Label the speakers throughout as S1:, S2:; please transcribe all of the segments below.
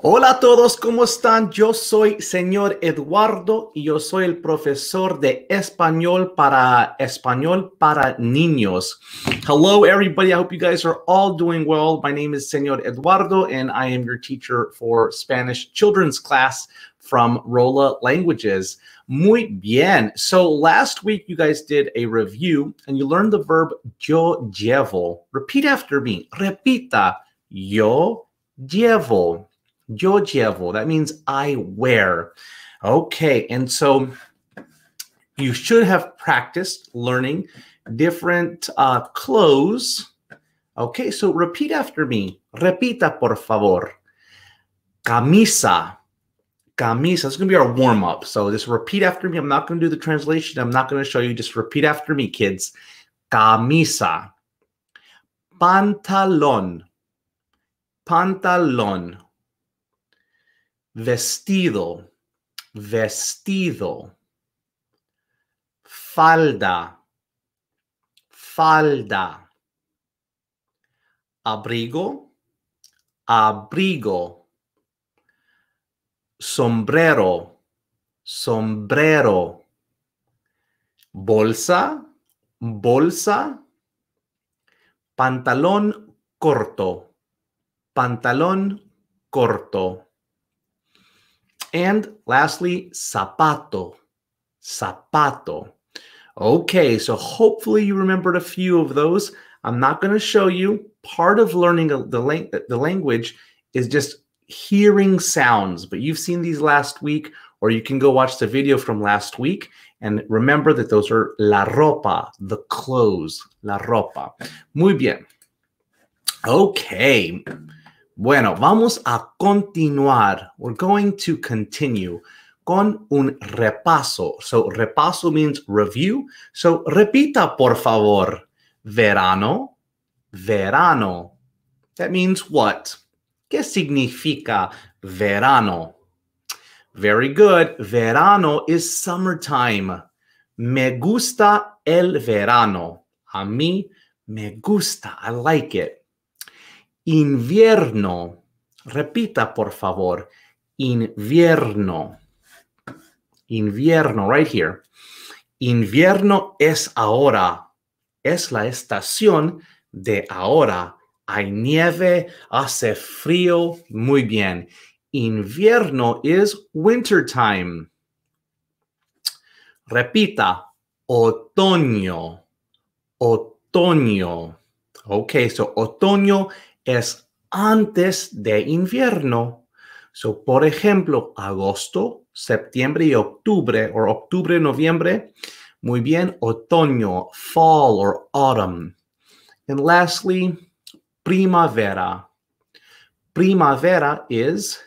S1: Hola a todos, ¿cómo están? Yo soy señor Eduardo y yo soy el profesor de español para español para niños. Hello everybody, I hope you guys are all doing well. My name is señor Eduardo and I am your teacher for Spanish children's class from Rolla Languages. Muy bien. So last week you guys did a review and you learned the verb yo llevo. Repeat after me. Repita. Yo llevo llevo. that means I wear. Okay, and so you should have practiced learning different uh, clothes. Okay, so repeat after me. Repita, por favor. Camisa. Camisa. It's going to be our warm up. So just repeat after me. I'm not going to do the translation. I'm not going to show you. Just repeat after me, kids. Camisa. Pantalon. Pantalon. vestido, vestido, falda, falda, abrigo, abrigo, sombrero, sombrero, bolsa, bolsa, pantalón corto, pantalón corto And lastly, zapato, zapato. Okay, so hopefully you remembered a few of those. I'm not going to show you. Part of learning the, lang the language is just hearing sounds, but you've seen these last week, or you can go watch the video from last week and remember that those are la ropa, the clothes, la ropa. Muy bien. Okay. Bueno, vamos a continuar. We're going to continue con un repaso. So, repaso means review. So, repita, por favor. Verano, verano. That means what? ¿Qué significa verano? Very good. Verano is summertime. Me gusta el verano. A mí me gusta. I like it. Invierno. Repita, por favor. Invierno. Invierno, right here. Invierno es ahora. Es la estación de ahora. Hay nieve, hace frío. Muy bien. Invierno es winter time. Repita, otoño. Otoño. Ok, so otoño es antes de invierno. So, por ejemplo, agosto, septiembre y octubre, o octubre, noviembre. Muy bien, otoño, fall or autumn. And lastly, primavera. Primavera is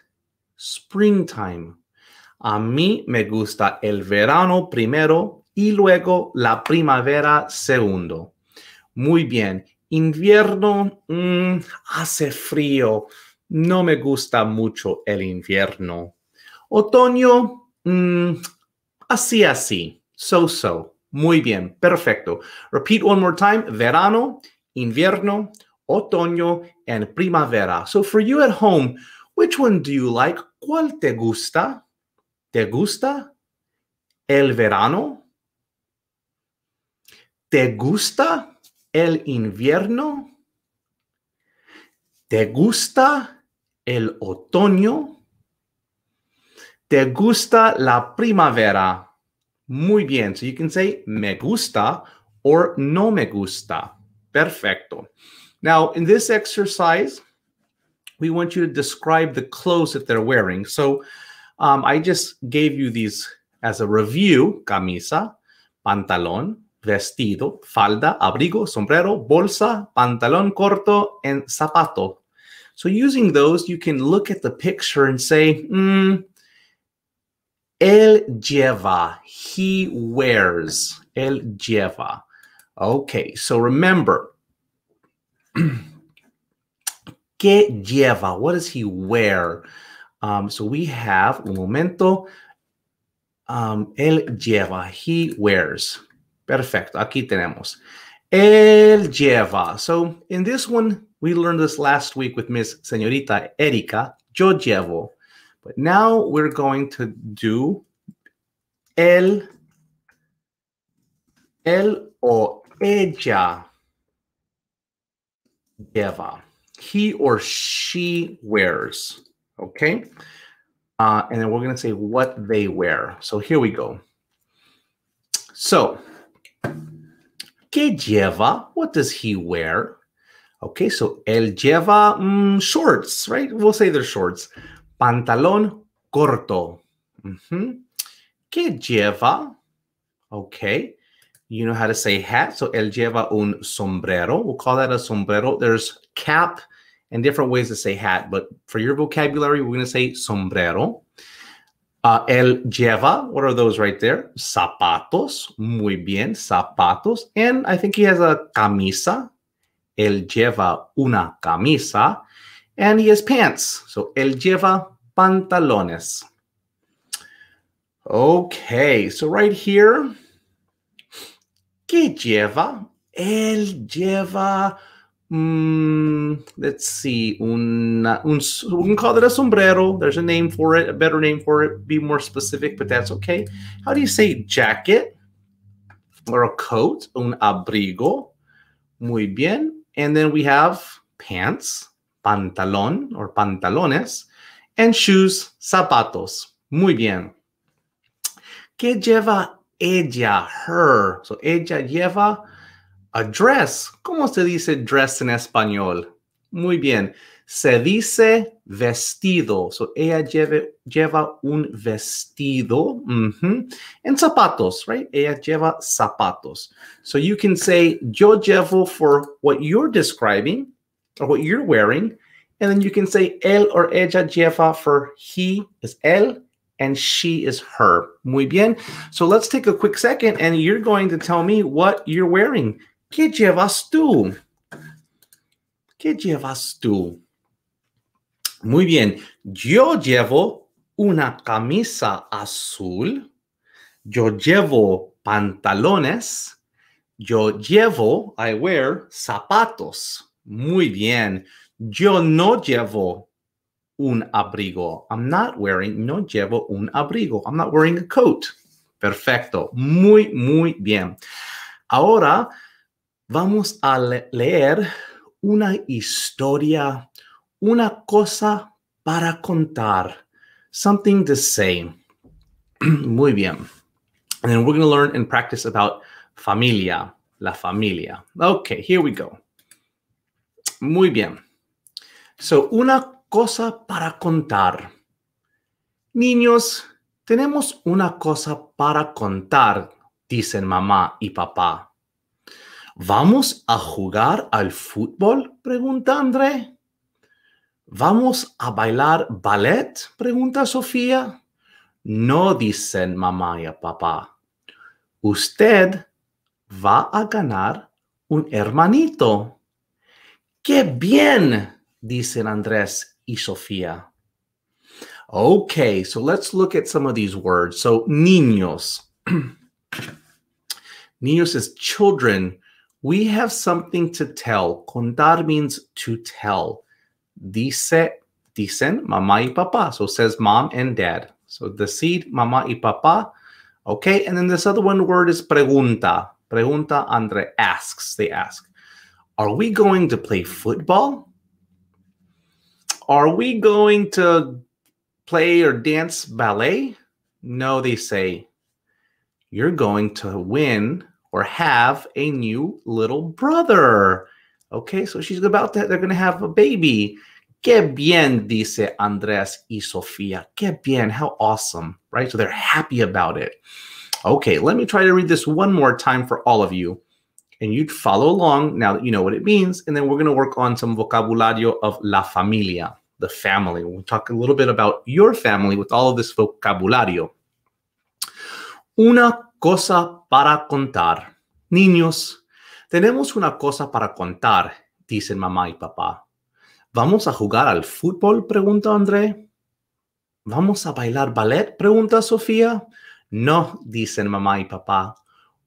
S1: springtime. A mí me gusta el verano primero y luego la primavera segundo. Muy bien. Invierno, mm, hace frío, no me gusta mucho el invierno. Otoño, mm, así, así, so, so. Muy bien, perfecto. Repeat one more time. Verano, invierno, otoño, and primavera. So for you at home, which one do you like? ¿Cuál te gusta? ¿Te gusta el verano? ¿Te gusta el invierno? ¿Te gusta el otoño? ¿Te gusta la primavera? Muy bien. So you can say me gusta or no me gusta. Perfecto. Now, in this exercise, we want you to describe the clothes that they're wearing. So um, I just gave you these as a review camisa, pantalon, vestido, falda, abrigo, sombrero, bolsa, pantalón corto, and zapato. So using those, you can look at the picture and say, mm, él lleva, he wears, él lleva. Okay, so remember, ¿qué lleva? What does he wear? Um, so we have, un momento, um, él lleva, he wears. Perfecto, aquí tenemos. Él lleva. So in this one, we learned this last week with Miss Señorita Erika. Yo llevo. But now we're going to do él, él o ella lleva. He or she wears. Okay. Uh, and then we're going to say what they wear. So here we go. So ¿Qué lleva? What does he wear? Okay, so él lleva mm, shorts, right? We'll say they're shorts. Pantalón corto. Mm -hmm. ¿Qué lleva? Okay, you know how to say hat. So él lleva un sombrero. We'll call that a sombrero. There's cap and different ways to say hat, but for your vocabulary, we're going to say sombrero. Uh, ah, él lleva, what are those right there? Zapatos, muy bien, zapatos. And I think he has a camisa. Él lleva una camisa. And he has pants. So, él lleva pantalones. Okay, so right here, ¿qué lleva? Él lleva Mm, let's see, una, un, we can call it a sombrero. There's a name for it, a better name for it. Be more specific, but that's okay. How do you say jacket or a coat? Un abrigo. Muy bien. And then we have pants, pantalón or pantalones, and shoes, zapatos. Muy bien. ¿Qué lleva ella? Her. So ella lleva a dress. ¿Cómo se dice dress en español? Muy bien. Se dice vestido. So ella lleve, lleva un vestido. Mm -hmm. And zapatos, right? Ella lleva zapatos. So you can say, yo llevo for what you're describing or what you're wearing. And then you can say, él or ella lleva for he is él and she is her. Muy bien. So let's take a quick second and you're going to tell me what you're wearing. ¿Qué llevas tú? ¿Qué llevas tú? Muy bien, yo llevo una camisa azul, yo llevo pantalones, yo llevo, I wear zapatos. Muy bien, yo no llevo un abrigo. I'm not wearing, no llevo un abrigo. I'm not wearing a coat. Perfecto, muy, muy bien. Ahora, vamos a leer una historia, una cosa para contar, something to say. Muy bien. And then we're going to learn and practice about familia, la familia. Okay, here we go. Muy bien. So, una cosa para contar. Niños, tenemos una cosa para contar, dicen mamá y papá. ¿Vamos a jugar al fútbol? pregunta André. ¿Vamos a bailar ballet? pregunta Sofía. No dicen mamá y papá. Usted va a ganar un hermanito. ¡Qué bien! dicen Andrés y Sofía. Okay, so let's look at some of these words. So, niños. niños is children. We have something to tell. Contar means to tell. Dice, dicen mamá y papá. So says mom and dad. So the seed, mamá y papá. Okay, and then this other one word is pregunta. Pregunta Andre asks. They ask, Are we going to play football? Are we going to play or dance ballet? No, they say, You're going to win or have a new little brother. Okay, so she's about to, they're going to have a baby. Qué bien, dice Andrés y Sofía. Qué bien, how awesome, right? So they're happy about it. Okay, let me try to read this one more time for all of you. And you'd follow along now that you know what it means. And then we're going to work on some vocabulario of la familia, the family. We'll talk a little bit about your family with all of this vocabulario. Una cosa para contar. Niños, tenemos una cosa para contar, dicen mamá y papá. ¿Vamos a jugar al fútbol? pregunta André. ¿Vamos a bailar ballet? pregunta Sofía. No, dicen mamá y papá.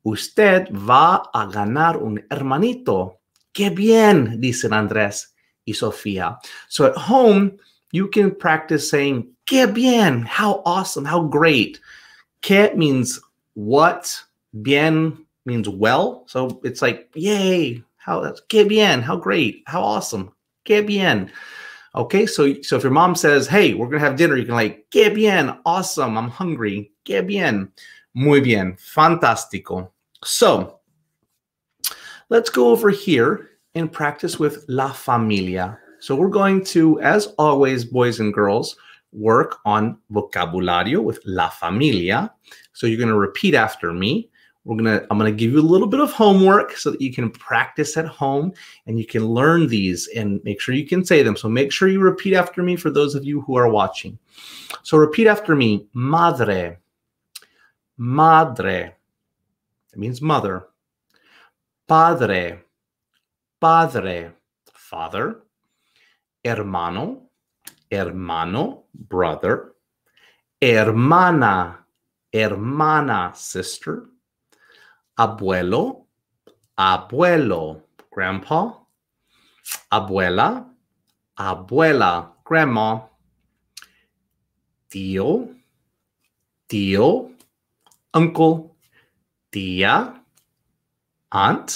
S1: Usted va a ganar un hermanito. ¡Qué bien! dicen Andrés y Sofía. So at home, you can practice saying, ¡Qué bien! How awesome! How great! ¡Qué means What bien means well. So it's like, yay, how that's que bien, how great, how awesome, que bien. Okay, so so if your mom says, hey, we're gonna have dinner, you can like, que bien, awesome, I'm hungry, que bien, muy bien, fantástico. So let's go over here and practice with la familia. So we're going to, as always, boys and girls, work on vocabulario with la familia. So you're going to repeat after me. We're going to I'm going to give you a little bit of homework so that you can practice at home and you can learn these and make sure you can say them. So make sure you repeat after me for those of you who are watching. So repeat after me. Madre. Madre. means mother. Padre. Padre. Father. Hermano. Hermano. Brother. Hermana hermana, sister, abuelo, abuelo, grandpa, abuela, abuela, grandma, tío, tío, uncle, tía, aunt,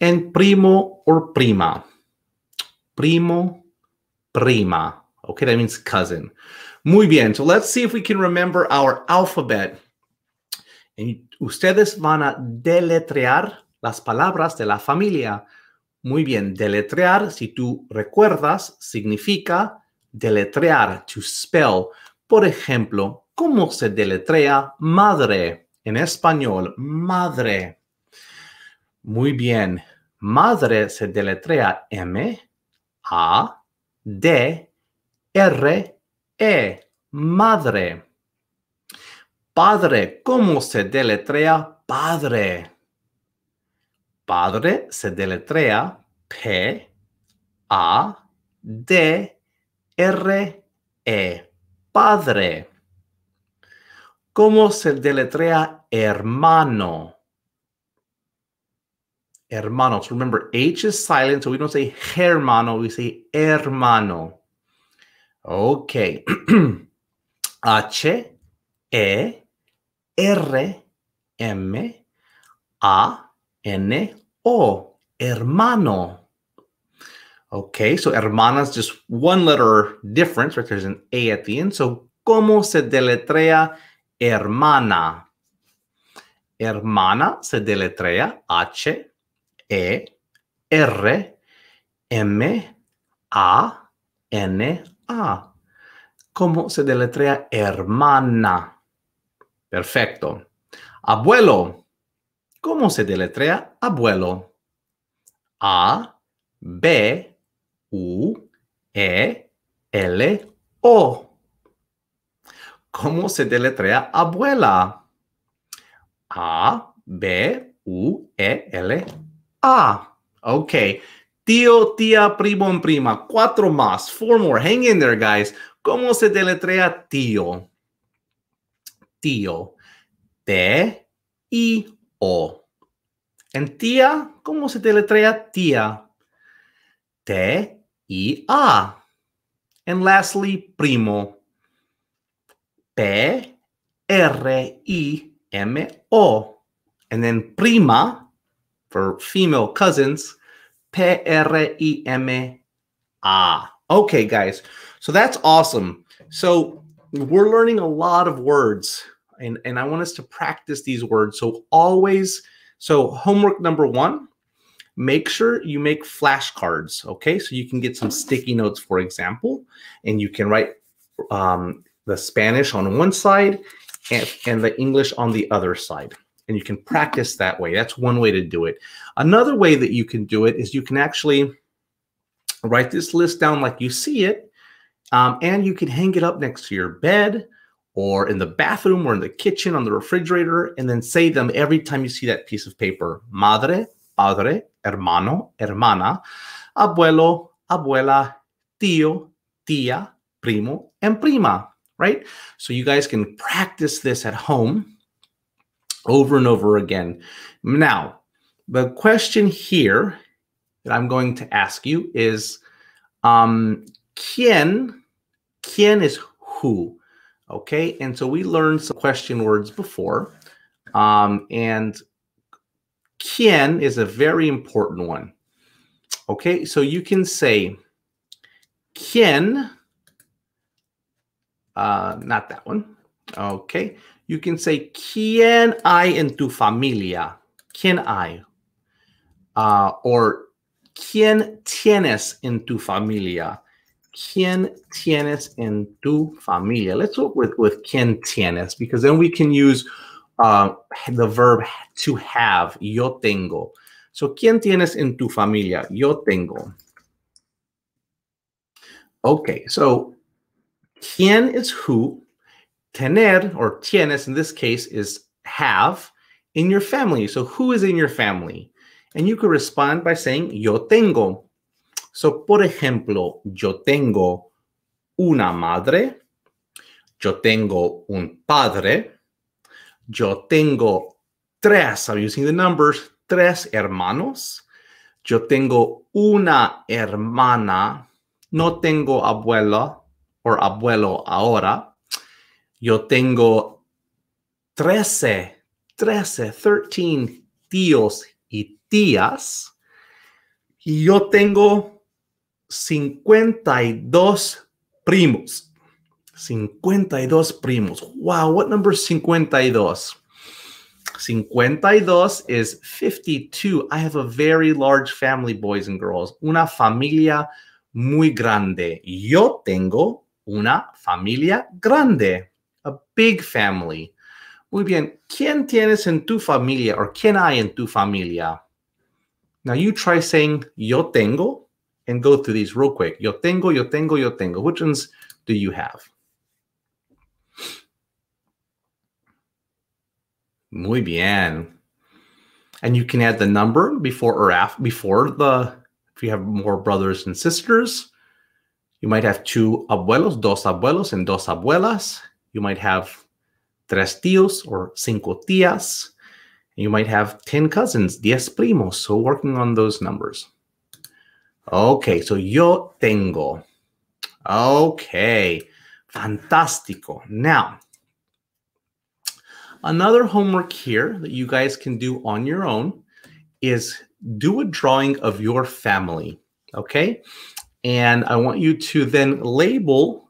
S1: and primo or prima. Primo, prima. Okay, that means cousin. Muy bien. So let's see if we can remember our alphabet. ustedes van a deletrear las palabras de la familia. Muy bien. Deletrear, si tú recuerdas, significa deletrear, to spell. Por ejemplo, ¿cómo se deletrea madre? En español, madre. Muy bien. Madre se deletrea M, A, D, R, E, madre. Padre, ¿cómo se deletrea padre? Padre se deletrea P, A, D, R, E. Padre. ¿Cómo se deletrea hermano? Hermanos. Remember, H is silent, so we don't say hermano, we say hermano. Okay. H E R M A N O. Hermano. Okay, so hermana is just one letter difference, right? There's an A at the end. So, ¿cómo se deletrea hermana? Hermana se deletrea H E R M A N ¿Cómo se deletrea hermana? Perfecto. Abuelo. ¿Cómo se deletrea abuelo? A, B, U, E, L, O. ¿Cómo se deletrea abuela? A, B, U, E, L, A. Ok. Tío, tía, primo, and prima. Cuatro más. Four more. Hang in there, guys. ¿Cómo se deletrea tío? Tío. T-I-O. En tía, ¿cómo se deletrea tía? T-I-A. And lastly, primo. P-R-I-M-O. And then prima, for female cousins, P R I M A. Ah, okay, guys. So that's awesome. So we're learning a lot of words, and, and I want us to practice these words. So always, so homework number one, make sure you make flashcards. Okay, so you can get some sticky notes, for example, and you can write um, the Spanish on one side and, and the English on the other side and you can practice that way. That's one way to do it. Another way that you can do it is you can actually write this list down like you see it, um, and you can hang it up next to your bed or in the bathroom or in the kitchen on the refrigerator, and then say them every time you see that piece of paper. Madre, padre, hermano, hermana, abuelo, abuela, tío, tía, primo, and prima, right? So you guys can practice this at home over and over again. Now, the question here that I'm going to ask you is um, ¿Quién? ¿Quién is who? Okay, and so we learned some question words before. Um, and ¿Quién is a very important one. Okay, so you can say ¿Quién? Uh, not that one. Okay, you can say, ¿Quién hay en tu familia? ¿Quién hay? Uh, or, ¿Quién tienes en tu familia? ¿Quién tienes en tu familia? Let's work with, with ¿Quién tienes? Because then we can use uh, the verb to have, yo tengo. So, ¿quién tienes en tu familia? Yo tengo. Okay, so ¿quién is who? tener or tienes in this case is have in your family. So who is in your family? And you could respond by saying yo tengo. So por ejemplo, yo tengo una madre, yo tengo un padre, yo tengo tres, I'm using the numbers, tres hermanos, yo tengo una hermana, no tengo abuela or abuelo ahora, Yo tengo 13, 13, 13 tíos y tías. Y yo tengo 52 primos. 52 primos. Wow, what number 52? 52 is 52. I have a very large family, boys and girls. Una familia muy grande. Yo tengo una familia grande. a big family. Muy bien. ¿Quién tienes en tu familia? Or ¿quién hay en tu familia? Now you try saying yo tengo and go through these real quick. Yo tengo, yo tengo, yo tengo. Which ones do you have? Muy bien. And you can add the number before or after before the if you have more brothers and sisters. You might have two abuelos, dos abuelos, and dos abuelas. You might have tres tíos or cinco tías. You might have 10 cousins, diez primos. So working on those numbers. Okay, so yo tengo. Okay, fantástico. Now, another homework here that you guys can do on your own is do a drawing of your family, okay? And I want you to then label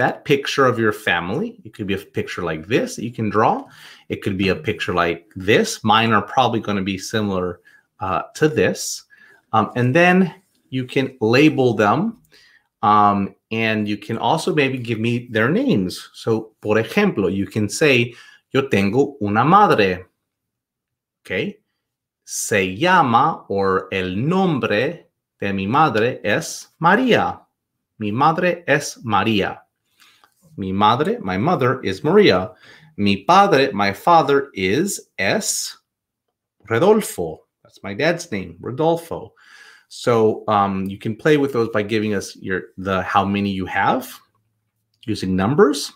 S1: that picture of your family. It could be a picture like this that you can draw. It could be a picture like this. Mine are probably going to be similar uh, to this. Um, and then you can label them. Um, and you can also maybe give me their names. So, por ejemplo, you can say, Yo tengo una madre. Okay. Se llama or el nombre de mi madre es María. Mi madre es María. Mi madre, my mother, is Maria. Mi padre, my father, is S. Rodolfo. That's my dad's name, Rodolfo. So um, you can play with those by giving us your the how many you have using numbers.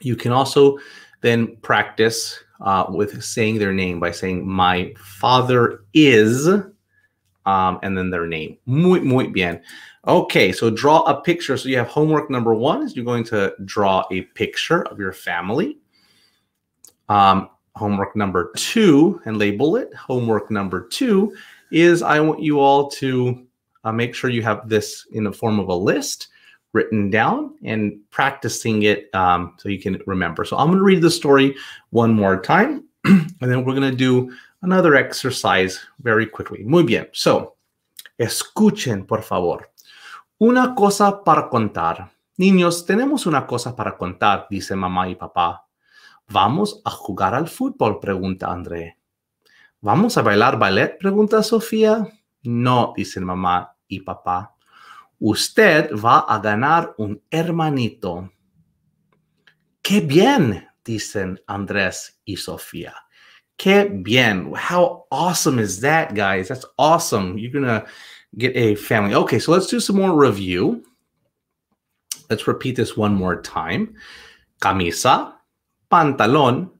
S1: You can also then practice uh, with saying their name by saying my father is, um, and then their name. Muy, muy bien. Okay, so draw a picture. So you have homework number one is you're going to draw a picture of your family. Um, homework number two and label it. Homework number two is I want you all to uh, make sure you have this in the form of a list written down and practicing it um, so you can remember. So I'm going to read the story one more time and then we're going to do another exercise very quickly. Muy bien. So, escuchen, por favor. Una cosa para contar. Niños, tenemos una cosa para contar, dice mamá y papá. ¿Vamos a jugar al fútbol? pregunta André. ¿Vamos a bailar ballet? pregunta Sofía. No, dicen mamá y papá. Usted va a ganar un hermanito. ¡Qué bien! dicen Andrés y Sofía. ¡Qué bien! How awesome is that, guys? That's awesome. You're gonna. get a family. Okay, so let's do some more review. Let's repeat this one more time. Camisa, pantalón,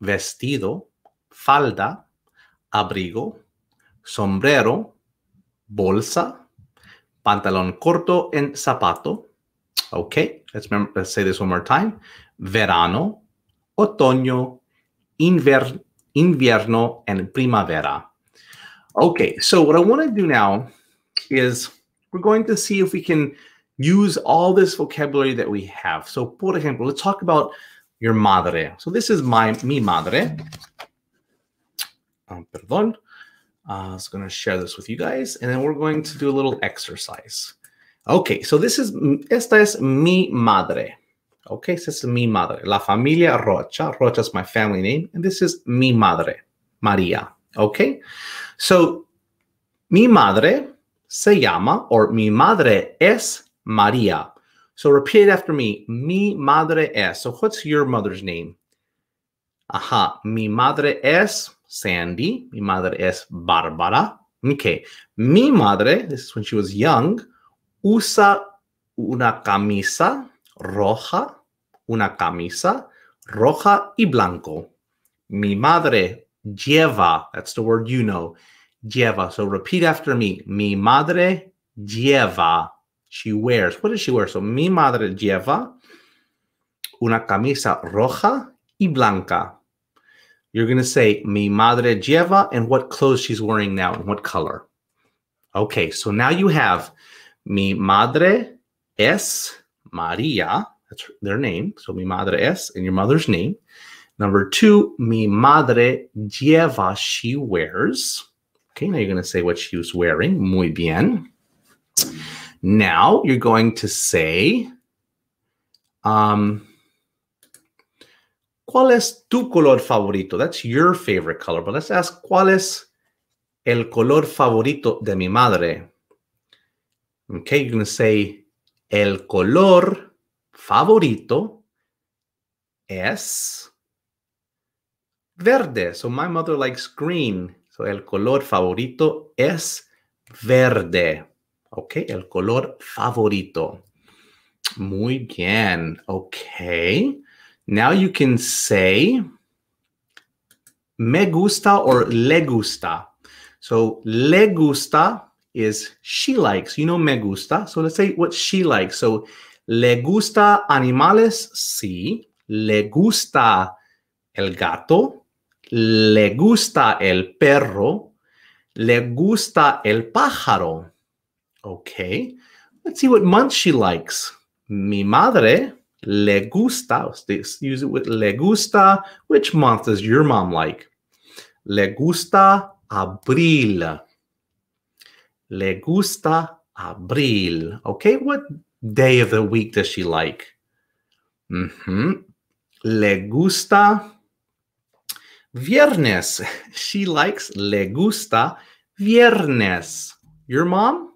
S1: vestido, falda, abrigo, sombrero, bolsa, pantalón corto en zapato. Okay, let's, remember, let's say this one more time. Verano, otoño, inver, invierno, and primavera. Okay, so what I want to do now is we're going to see if we can use all this vocabulary that we have. So, for example, let's talk about your madre. So this is my mi madre. Um, perdón. Uh, I was going to share this with you guys, and then we're going to do a little exercise. Okay, so this is, esta es mi madre. Okay, so this is mi madre. La familia Rocha. Rocha is my family name, and this is mi madre, Maria. Okay, so mi madre se llama, or mi madre es María. So repeat after me. Mi madre es. So what's your mother's name? Aha. Mi madre es Sandy. Mi madre es Bárbara. Okay. Mi madre, this is when she was young, usa una camisa roja, una camisa roja y blanco. Mi madre lleva, that's the word you know, lleva. So repeat after me. Mi madre lleva. She wears. What does she wear? So mi madre lleva una camisa roja y blanca. You're going to say mi madre lleva and what clothes she's wearing now and what color. Okay, so now you have mi madre es Maria. That's their name. So mi madre es and your mother's name. Number two, mi madre lleva, she wears. Okay, now you're going to say what she was wearing. Muy bien. Now you're going to say, um, ¿Cuál es tu color favorito? That's your favorite color. But let's ask, ¿Cuál es el color favorito de mi madre? Okay, you're going to say, El color favorito es verde. So my mother likes green. el color favorito es verde. Ok, el color favorito. Muy bien. Ok. Now you can say me gusta o le gusta. So le gusta is she likes. You know me gusta. So let's say what she likes. So le gusta animales, sí. Le gusta el gato, le gusta el perro, le gusta el pájaro. Okay, let's see what month she likes. Mi madre le gusta, use it with le gusta. Which month does your mom like? Le gusta abril. Le gusta abril. Okay, what day of the week does she like? Mm -hmm. Le gusta Viernes. She likes, le gusta, viernes. Your mom?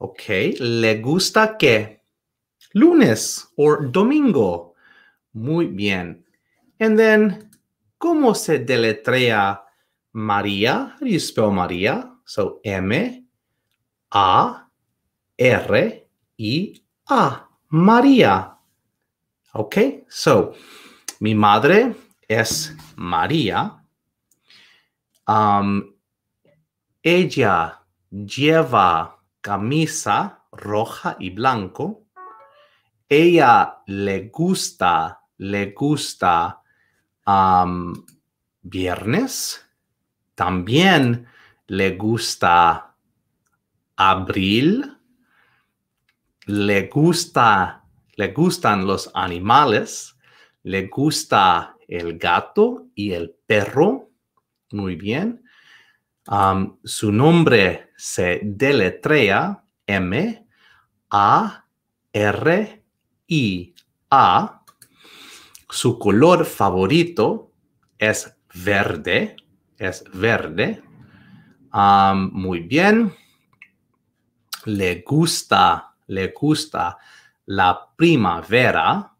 S1: Okay. Le gusta que? Lunes or domingo. Muy bien. And then, ¿cómo se deletrea María? How do you spell María? So, M A R I A. María. Okay. So, mi madre es María, ella lleva camisa roja y blanco. Ella le gusta, le gusta viernes. También le gusta abril. Le gusta, le gustan los animales. Le gusta el gato y el perro. Muy bien. su nombre se deletrea M A R I A. Su color favorito es verde. Es verde. muy bien. Le gusta, le gusta la primavera.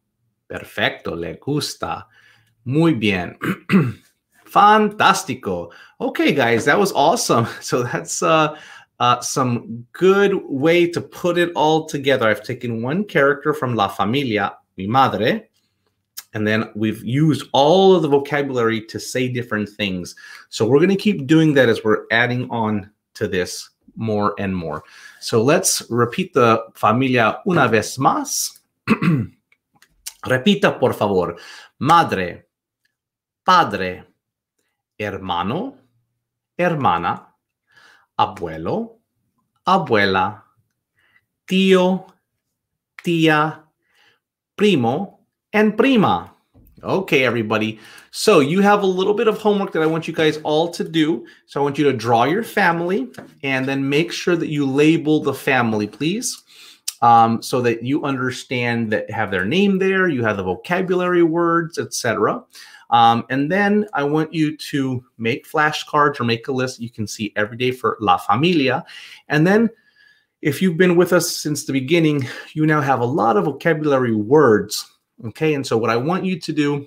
S1: Perfecto, le gusta Muy bien. Fantástico. Okay, guys, that was awesome. So that's uh, uh, some good way to put it all together. I've taken one character from La Familia, mi madre, and then we've used all of the vocabulary to say different things. So we're going to keep doing that as we're adding on to this more and more. So let's repeat the familia una vez más. Repita, por favor. Madre padre, hermano, hermana, abuelo, abuela, tío, tía, primo, and prima. Okay, everybody. So you have a little bit of homework that I want you guys all to do. So I want you to draw your family and then make sure that you label the family, please. Um, so that you understand that have their name there, you have the vocabulary words, etc. Um, and then I want you to make flashcards or make a list you can see every day for La Familia. And then if you've been with us since the beginning, you now have a lot of vocabulary words. Okay. And so what I want you to do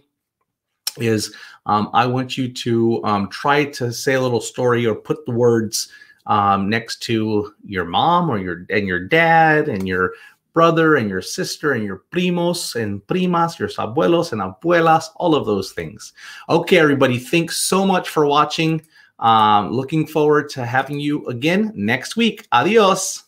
S1: is um, I want you to um, try to say a little story or put the words um, next to your mom or your and your dad and your brother and your sister and your primos and primas, your abuelos and abuelas, all of those things. Okay, everybody, thanks so much for watching. Um, looking forward to having you again next week. Adios.